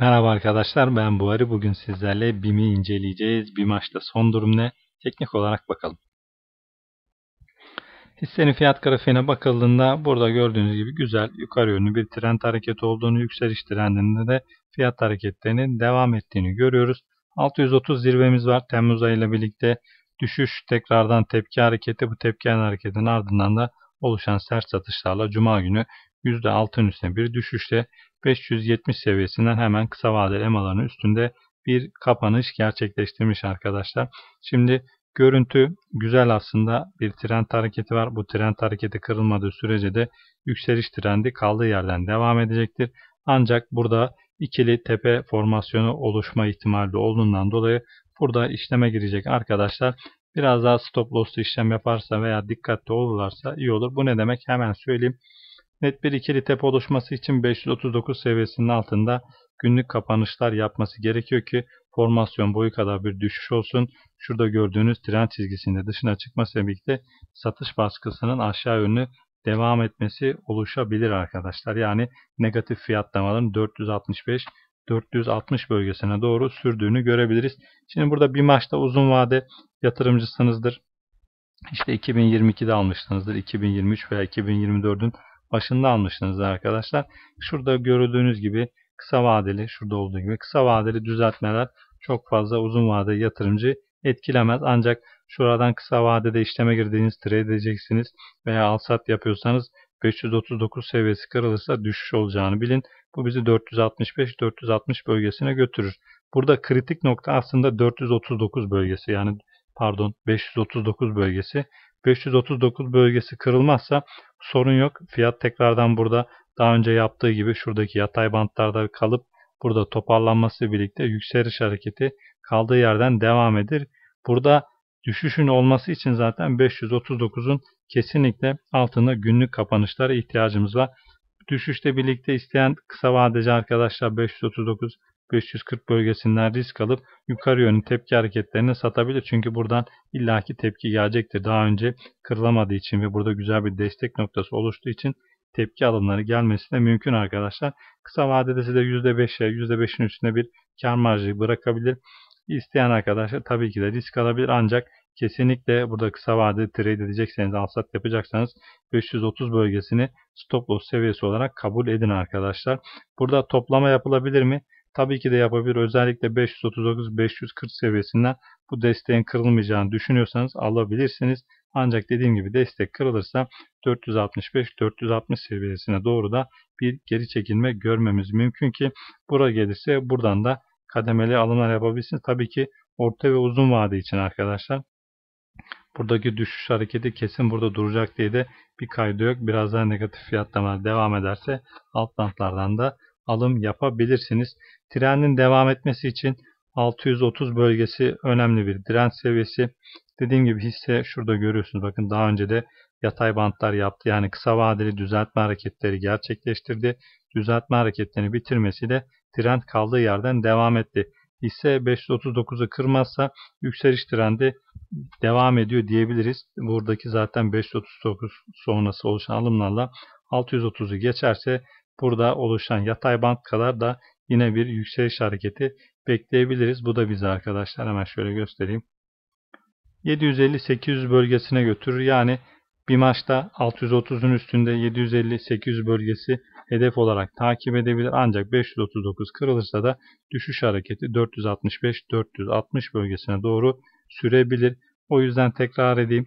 Merhaba arkadaşlar ben Buhari. Bugün sizlerle BİM'i inceleyeceğiz. BİM açta son durum ne? Teknik olarak bakalım. Hissenin fiyat grafiğine bakıldığında burada gördüğünüz gibi güzel yukarı yönlü bir trend hareketi olduğunu yükseliş trendinde de fiyat hareketlerinin devam ettiğini görüyoruz. 630 zirvemiz var Temmuz ayıyla birlikte düşüş tekrardan tepki hareketi bu tepki hareketinin ardından da oluşan sert satışlarla Cuma günü %6'ın üstüne bir düşüşle 570 seviyesinden hemen kısa vadeli emaların üstünde bir kapanış gerçekleştirmiş arkadaşlar. Şimdi görüntü güzel aslında bir trend hareketi var. Bu trend hareketi kırılmadığı sürece de yükseliş trendi kaldığı yerden devam edecektir. Ancak burada ikili tepe formasyonu oluşma ihtimali olduğundan dolayı burada işleme girecek arkadaşlar. Biraz daha stop loss işlem yaparsa veya dikkatli olurlarsa iyi olur. Bu ne demek hemen söyleyeyim. Net bir ikili tepe oluşması için 539 seviyesinin altında günlük kapanışlar yapması gerekiyor ki formasyon boyu kadar bir düşüş olsun. Şurada gördüğünüz tren çizgisinde dışına çıkmasıyla birlikte satış baskısının aşağı yönlü devam etmesi oluşabilir arkadaşlar. Yani negatif fiyatlamaların 465 460 bölgesine doğru sürdüğünü görebiliriz. Şimdi burada bir maçta uzun vade yatırımcısınızdır. İşte 2022'de almışsınızdır. 2023 veya 2024'ün başında almıştınız arkadaşlar. Şurada gördüğünüz gibi kısa vadeli, şurada olduğu gibi kısa vadeli düzeltmeler çok fazla uzun vade yatırımcı etkilemez. Ancak şuradan kısa vadede işleme girdiğiniz trade edeceksiniz veya al sat yapıyorsanız 539 seviyesi kırılırsa düşüş olacağını bilin. Bu bizi 465-460 bölgesine götürür. Burada kritik nokta aslında 439 bölgesi yani pardon 539 bölgesi. 539 bölgesi kırılmazsa sorun yok. Fiyat tekrardan burada daha önce yaptığı gibi şuradaki yatay bantlarda kalıp burada toparlanması birlikte yükseliş hareketi kaldığı yerden devam eder. Burada düşüşün olması için zaten 539'un kesinlikle altında günlük kapanışlara ihtiyacımız var. Düşüşte birlikte isteyen kısa vadeci arkadaşlar 539 540 bölgesinden risk alıp yukarı yönlü tepki hareketlerini satabilir. Çünkü buradan illaki tepki gelecektir. Daha önce kırılamadığı için ve burada güzel bir destek noktası oluştuğu için tepki alımları gelmesi de mümkün arkadaşlar. Kısa vadede size %5'e %5'in üstüne bir kar marjı bırakabilir. İsteyen arkadaşlar tabii ki de risk alabilir ancak kesinlikle burada kısa vadede trade edecekseniz alsat yapacaksanız 530 bölgesini stop loss seviyesi olarak kabul edin arkadaşlar. Burada toplama yapılabilir mi? Tabii ki de yapabilir. Özellikle 539-540 seviyesinden bu desteğin kırılmayacağını düşünüyorsanız alabilirsiniz. Ancak dediğim gibi destek kırılırsa 465-460 seviyesine doğru da bir geri çekilme görmemiz mümkün ki bura gelirse buradan da kademeli alımlar yapabilirsiniz. Tabii ki orta ve uzun vade için arkadaşlar. Buradaki düşüş hareketi kesin burada duracak diye de bir kaydı yok. Biraz daha negatif fiyatlamalar devam ederse alt bantlardan da alım yapabilirsiniz. Trendin devam etmesi için 630 bölgesi önemli bir direnç seviyesi. Dediğim gibi hisse şurada görüyorsunuz. Bakın daha önce de yatay bantlar yaptı. Yani kısa vadeli düzeltme hareketleri gerçekleştirdi. Düzeltme hareketlerini bitirmesiyle trend kaldığı yerden devam etti. Hisse 539'u kırmazsa yükseliş trendi devam ediyor diyebiliriz. Buradaki zaten 539 sonrası oluşan alımlarla 630'u geçerse Burada oluşan yatay bant kadar da yine bir yükseliş hareketi bekleyebiliriz. Bu da bize arkadaşlar hemen şöyle göstereyim. 750-800 bölgesine götürür. Yani bir maçta 630'un üstünde 750-800 bölgesi hedef olarak takip edebilir. Ancak 539 kırılırsa da düşüş hareketi 465-460 bölgesine doğru sürebilir. O yüzden tekrar edeyim.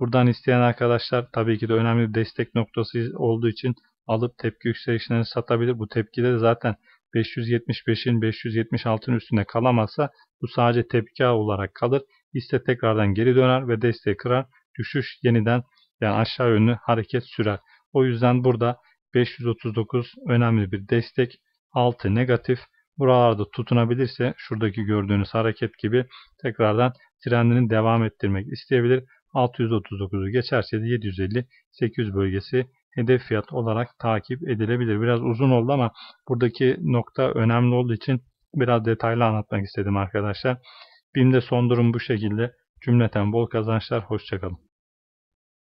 Buradan isteyen arkadaşlar tabii ki de önemli bir destek noktası olduğu için alıp tepki yükselişlerini satabilir. Bu tepkide de zaten 575'in 576'ın üstüne kalamazsa bu sadece tepki ağı olarak kalır. Hisse tekrardan geri döner ve desteği kırar. Düşüş yeniden yani aşağı yönlü hareket sürer. O yüzden burada 539 önemli bir destek. 6 negatif. Buralarda tutunabilirse şuradaki gördüğünüz hareket gibi tekrardan trendini devam ettirmek isteyebilir. 639'u geçerse de 750-800 bölgesi hedef fiyat olarak takip edilebilir. Biraz uzun oldu ama buradaki nokta önemli olduğu için biraz detaylı anlatmak istedim arkadaşlar. BİM'de son durum bu şekilde. Cümleten bol kazançlar, hoşçakalın.